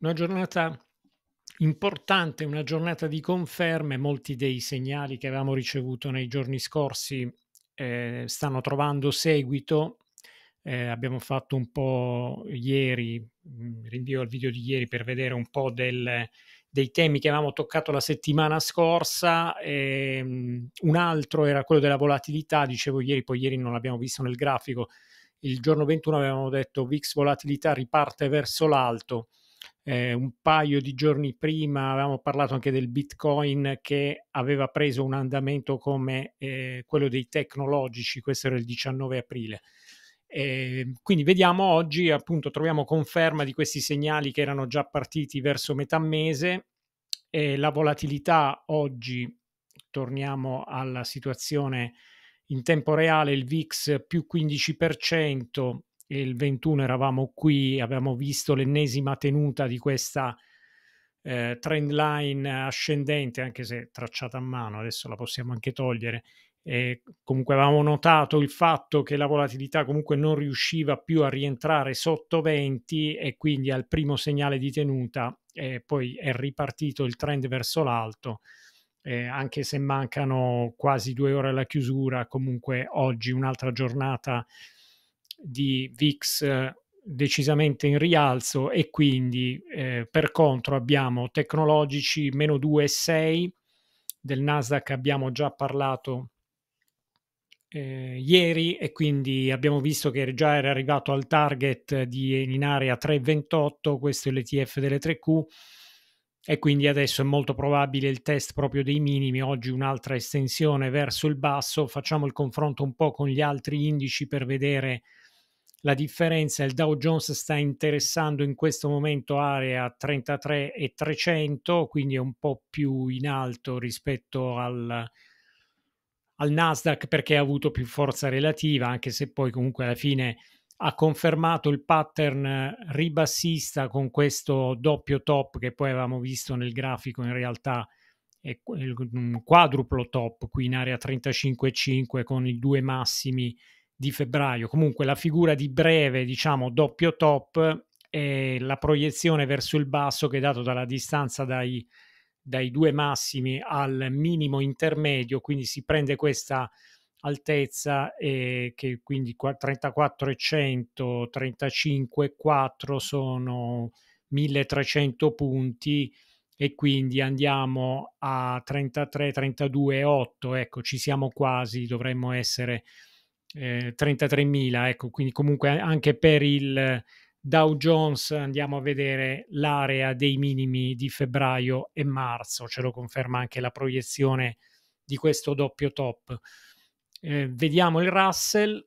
una giornata importante, una giornata di conferme, molti dei segnali che avevamo ricevuto nei giorni scorsi eh, stanno trovando seguito. Eh, abbiamo fatto un po' ieri, mm, rinvio al video di ieri per vedere un po' del, dei temi che avevamo toccato la settimana scorsa. Ehm, un altro era quello della volatilità, dicevo ieri, poi ieri non l'abbiamo visto nel grafico. Il giorno 21 avevamo detto VIX volatilità riparte verso l'alto eh, un paio di giorni prima avevamo parlato anche del Bitcoin che aveva preso un andamento come eh, quello dei tecnologici, questo era il 19 aprile. Eh, quindi vediamo oggi, appunto, troviamo conferma di questi segnali che erano già partiti verso metà mese. la volatilità oggi, torniamo alla situazione in tempo reale, il VIX più 15%, il 21 eravamo qui, abbiamo visto l'ennesima tenuta di questa eh, trend line ascendente, anche se tracciata a mano, adesso la possiamo anche togliere. E comunque avevamo notato il fatto che la volatilità comunque non riusciva più a rientrare sotto 20 e quindi al primo segnale di tenuta eh, poi è ripartito il trend verso l'alto. Eh, anche se mancano quasi due ore alla chiusura, comunque oggi un'altra giornata eh, di VIX eh, decisamente in rialzo e quindi eh, per contro abbiamo tecnologici meno 2,6 del Nasdaq abbiamo già parlato eh, ieri e quindi abbiamo visto che già era arrivato al target di, in area 3,28 questo è l'ETF delle 3Q e quindi adesso è molto probabile il test proprio dei minimi, oggi un'altra estensione verso il basso, facciamo il confronto un po' con gli altri indici per vedere la differenza, il Dow Jones sta interessando in questo momento area 33 e 300, quindi è un po' più in alto rispetto al, al Nasdaq perché ha avuto più forza relativa, anche se poi comunque alla fine ha confermato il pattern ribassista con questo doppio top che poi avevamo visto nel grafico in realtà è un quadruplo top qui in area 35,5 con i due massimi di febbraio. Comunque la figura di breve, diciamo, doppio top è la proiezione verso il basso che è dato dalla distanza dai, dai due massimi al minimo intermedio, quindi si prende questa altezza e eh, che quindi 34,100, 35,4 sono 1300 punti e quindi andiamo a 33, 32,8, ecco ci siamo quasi, dovremmo essere eh, 33.000, ecco, quindi comunque anche per il Dow Jones andiamo a vedere l'area dei minimi di febbraio e marzo, ce lo conferma anche la proiezione di questo doppio top. Eh, vediamo il Russell,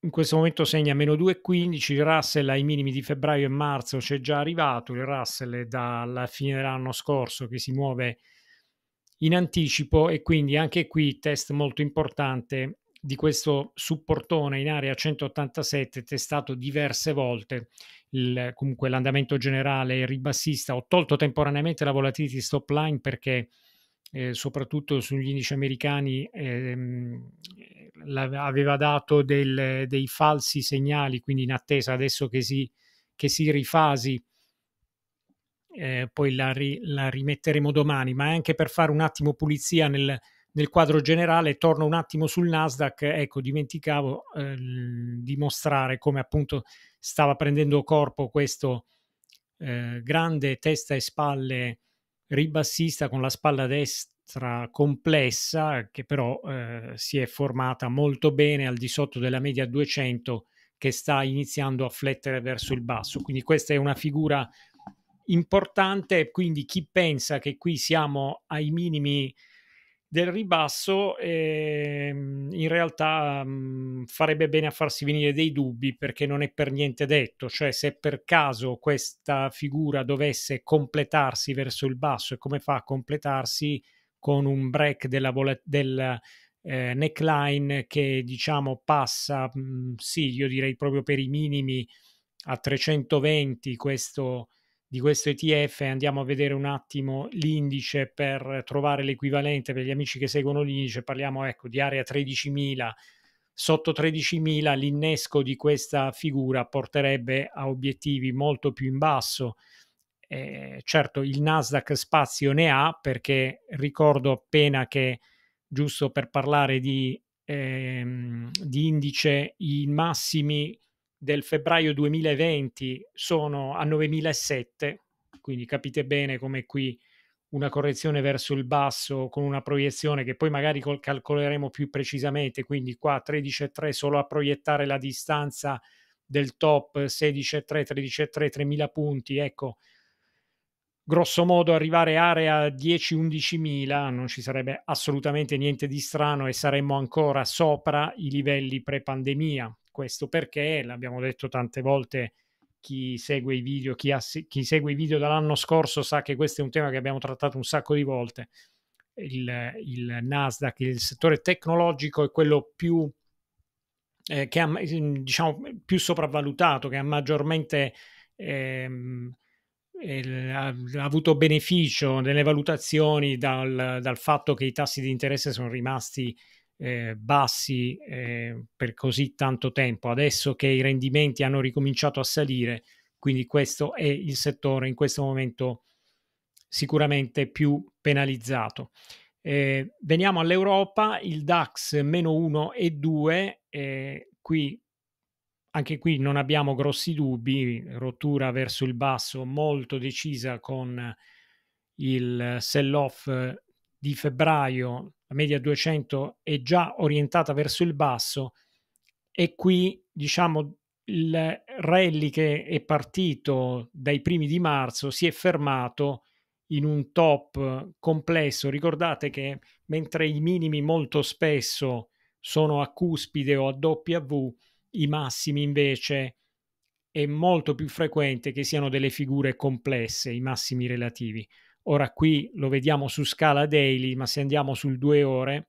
in questo momento segna meno 2,15, il Russell ai minimi di febbraio e marzo c'è già arrivato, il Russell è dalla fine dell'anno scorso che si muove in anticipo e quindi anche qui test molto importante di questo supportone in area 187 testato diverse volte il, comunque l'andamento generale è ribassista ho tolto temporaneamente la volatility stop line perché eh, soprattutto sugli indici americani ehm, aveva dato del, dei falsi segnali quindi in attesa adesso che si, che si rifasi eh, poi la, ri, la rimetteremo domani ma anche per fare un attimo pulizia nel, nel quadro generale, torno un attimo sul Nasdaq, ecco, dimenticavo eh, di mostrare come appunto stava prendendo corpo questo eh, grande testa e spalle ribassista con la spalla destra complessa che però eh, si è formata molto bene al di sotto della media 200 che sta iniziando a flettere verso il basso. Quindi questa è una figura importante, quindi chi pensa che qui siamo ai minimi del ribasso eh, in realtà mh, mhmm, farebbe bene a farsi venire dei dubbi perché non è per niente detto, cioè se per caso questa figura dovesse completarsi verso il basso e come fa a completarsi con un break della, vola- del eh, neckline che diciamo passa, mh, mhmm, sì, io direi proprio per i minimi a 320 questo di questo ETF andiamo a vedere un attimo l'indice per trovare l'equivalente per gli amici che seguono l'indice, parliamo ecco di area 13.000, sotto 13.000 l'innesco di questa figura porterebbe a obiettivi molto più in basso. Eh, certo, il Nasdaq spazio ne ha perché ricordo appena che, giusto per parlare di, ehm, di indice, i massimi del febbraio 2020 sono a 9.007, quindi capite bene come qui una correzione verso il basso con una proiezione che poi magari calcoleremo più precisamente, quindi qua 13,3 solo a proiettare la distanza del top 16,3, 13,3, 3.000 punti, ecco, grosso modo arrivare area 10-11.000 non ci sarebbe assolutamente niente di strano e saremmo ancora sopra i livelli pre-pandemia, questo perché, l'abbiamo detto tante volte, chi segue i video, chi, assi- chi segue i video dall'anno scorso sa che questo è un tema che abbiamo trattato un sacco di volte. Il, il Nasdaq, il settore tecnologico è quello più, eh, che ha, mm, diciamo, più sopravvalutato, che ha maggiormente ehm, ha avuto beneficio nelle valutazioni dal, dal, fatto che i tassi di interesse sono rimasti eh, bassi eh, per così tanto tempo, adesso che i rendimenti hanno ricominciato a salire, quindi questo è il settore in questo momento sicuramente più penalizzato. Eh, veniamo all'Europa, il DAX meno 1 e 2, eh, qui, anche qui non abbiamo grossi dubbi, rottura verso il basso molto decisa con il sell-off di febbraio media 200 è già orientata verso il basso e qui diciamo il rally che è partito dai primi di marzo si è fermato in un top complesso. Ricordate che mentre i minimi molto spesso sono a cuspide o a W, i massimi invece è molto più frequente che siano delle figure complesse, i massimi relativi. Ora qui lo vediamo su scala daily, ma se andiamo sul 2 ore,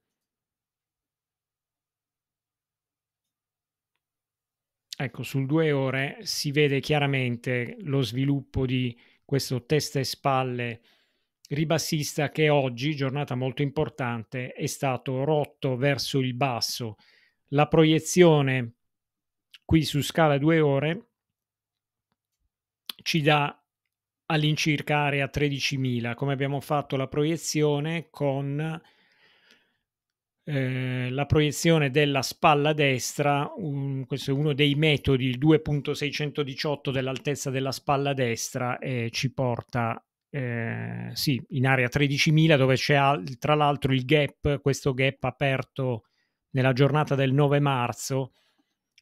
ecco, sul 2 ore si vede chiaramente lo sviluppo di questo testa e spalle ribassista che oggi, giornata molto importante, è stato rotto verso il basso. La proiezione qui su scala 2 ore ci dà all'incirca area 13.000, come abbiamo fatto la proiezione con eh, la proiezione della spalla destra, un, questo è uno dei metodi, il 2.618 dell'altezza della spalla destra eh, ci porta eh, sì, in area 13.000 dove c'è tra l'altro il gap, questo gap aperto nella giornata del 9 marzo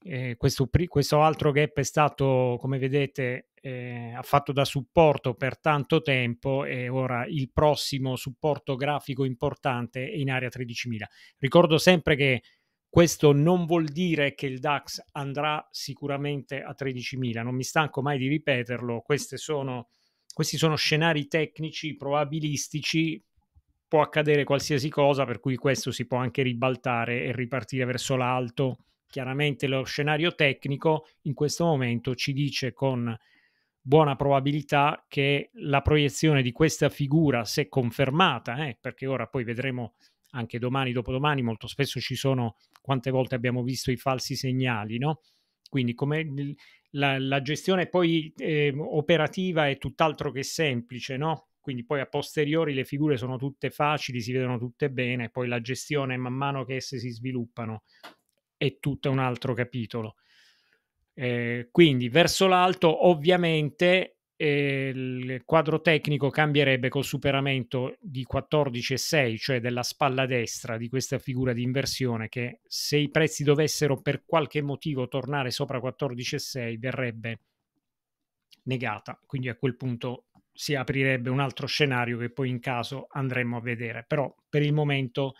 eh, questo, questo, altro gap è stato, come vedete, eh, fatto da supporto per tanto tempo e ora il prossimo supporto grafico importante è in area 13.000. Ricordo sempre che questo non vuol dire che il DAX andrà sicuramente a 13.000, non mi stanco mai di ripeterlo, sono, questi sono scenari tecnici probabilistici può accadere qualsiasi cosa, per cui questo si può anche ribaltare e ripartire verso l'alto Chiaramente lo scenario tecnico in questo momento ci dice con buona probabilità che la proiezione di questa figura, se confermata, eh, perché ora poi vedremo anche domani, dopodomani, molto spesso ci sono, quante volte abbiamo visto i falsi segnali, no? Quindi come la, la gestione poi eh, operativa è tutt'altro che semplice, no? Quindi poi a posteriori le figure sono tutte facili, si vedono tutte bene, poi la gestione man mano che esse si sviluppano è tutto un altro capitolo. Eh, quindi verso l'alto ovviamente eh, il quadro tecnico cambierebbe col superamento di 14,6, cioè della spalla destra di questa figura di inversione che se i prezzi dovessero per qualche motivo tornare sopra 14,6 verrebbe negata, quindi a quel punto si aprirebbe un altro scenario che poi in caso andremo a vedere, però per il momento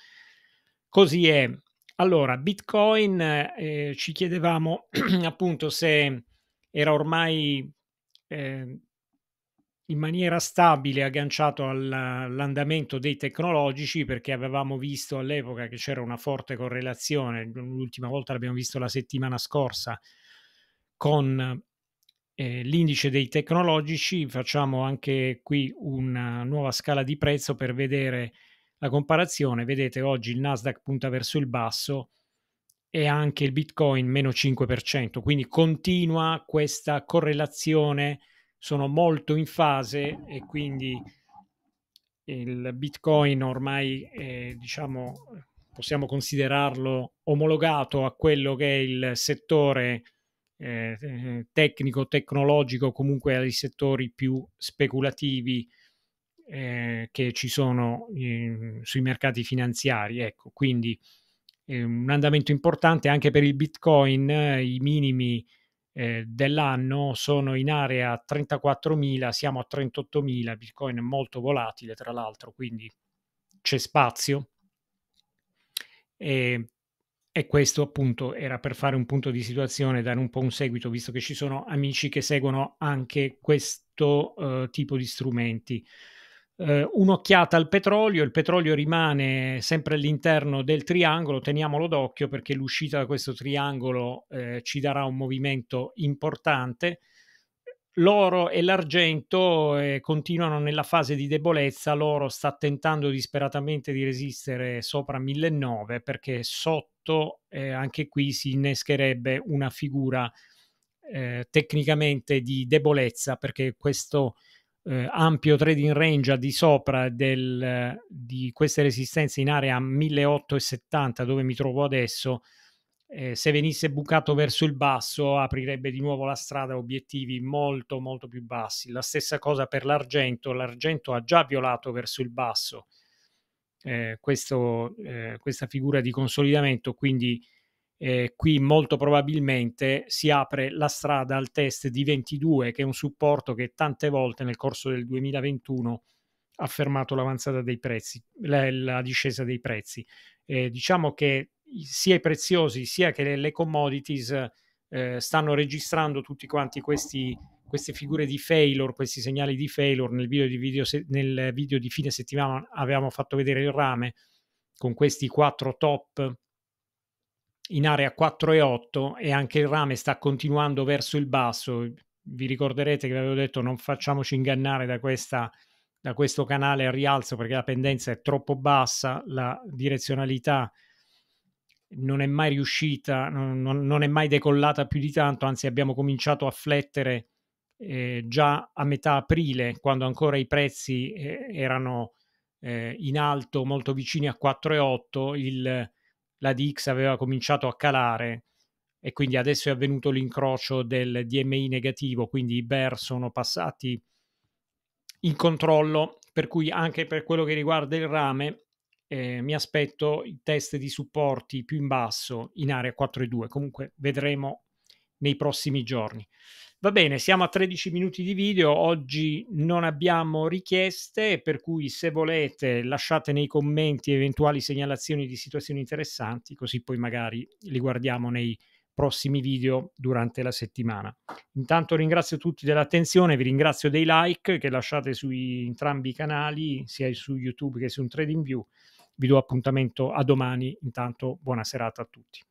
così è. Allora, Bitcoin, eh, ci chiedevamo appunto se era ormai eh, in maniera stabile agganciato all'andamento dei tecnologici perché avevamo visto all'epoca che c'era una forte correlazione, l'ultima volta l'abbiamo visto la settimana scorsa, con eh, l'indice dei tecnologici. Facciamo anche qui una nuova scala di prezzo per vedere la comparazione, vedete, oggi il Nasdaq punta verso il basso e anche il Bitcoin meno 5%, quindi continua questa correlazione, sono molto in fase e quindi il Bitcoin ormai, è, diciamo, possiamo considerarlo omologato a quello che è il settore eh, eh tecnico, tecnologico, comunque ai settori più speculativi eh, che ci sono eh, sui mercati finanziari. Ecco, quindi ehm, un andamento importante anche per il Bitcoin, i minimi eh, dell'anno sono in area 34.000, siamo a 38.000, Bitcoin è molto volatile tra l'altro, quindi c'è spazio. E, e, questo appunto era per fare un punto di situazione, dare un po' un seguito, visto che ci sono amici che seguono anche questo eh, tipo di strumenti eh, un'occhiata al petrolio, il petrolio rimane sempre all'interno del triangolo, teniamolo d'occhio perché l'uscita da questo triangolo eh, ci darà un movimento importante. L'oro e l'argento eh, continuano nella fase di debolezza, l'oro sta tentando disperatamente di resistere sopra 1009 perché sotto eh, anche qui si innescherebbe una figura eh, tecnicamente di debolezza perché questo eh, ampio trading range al di sopra del, di queste resistenze in area 1870 dove mi trovo adesso, eh, se venisse bucato verso il basso aprirebbe di nuovo la strada a obiettivi molto molto più bassi. La stessa cosa per l'argento, l'argento ha già violato verso il basso eh, questo, eh, questa figura di consolidamento, quindi eh, qui molto probabilmente si apre la strada al test di 22, che è un supporto che tante volte nel corso del 2021 ha fermato l'avanzata dei prezzi, la, la discesa dei prezzi. Eh, diciamo che sia i preziosi sia che le, le commodities eh, stanno registrando tutti quanti questi, queste figure di failure, questi segnali di failure. Nel video di, video se- nel video di fine settimana avevamo fatto vedere il rame con questi quattro top in area 4 e 8 e anche il rame sta continuando verso il basso. Vi ricorderete che vi avevo detto non facciamoci ingannare da, questa, da questo canale a rialzo perché la pendenza è troppo bassa, la direzionalità non è mai riuscita, non, non, è mai decollata più di tanto, anzi abbiamo cominciato a flettere eh, già a metà aprile, quando ancora i prezzi eh, erano eh, in alto, molto vicini a 4,8, il la DX aveva cominciato a calare e quindi adesso è avvenuto l'incrocio del DMI negativo, quindi i bear sono passati in controllo, per cui anche per quello che riguarda il rame eh, mi aspetto i test di supporti più in basso in area 4 e 2, comunque vedremo nei prossimi giorni. Va bene, siamo a 13 minuti di video, oggi non abbiamo richieste, per cui se volete lasciate nei commenti eventuali segnalazioni di situazioni interessanti, così poi magari li guardiamo nei prossimi video durante la settimana. Intanto ringrazio tutti dell'attenzione, vi ringrazio dei like che lasciate su entrambi i canali, sia su YouTube che su TradingView. Vi do appuntamento a domani, intanto buona serata a tutti.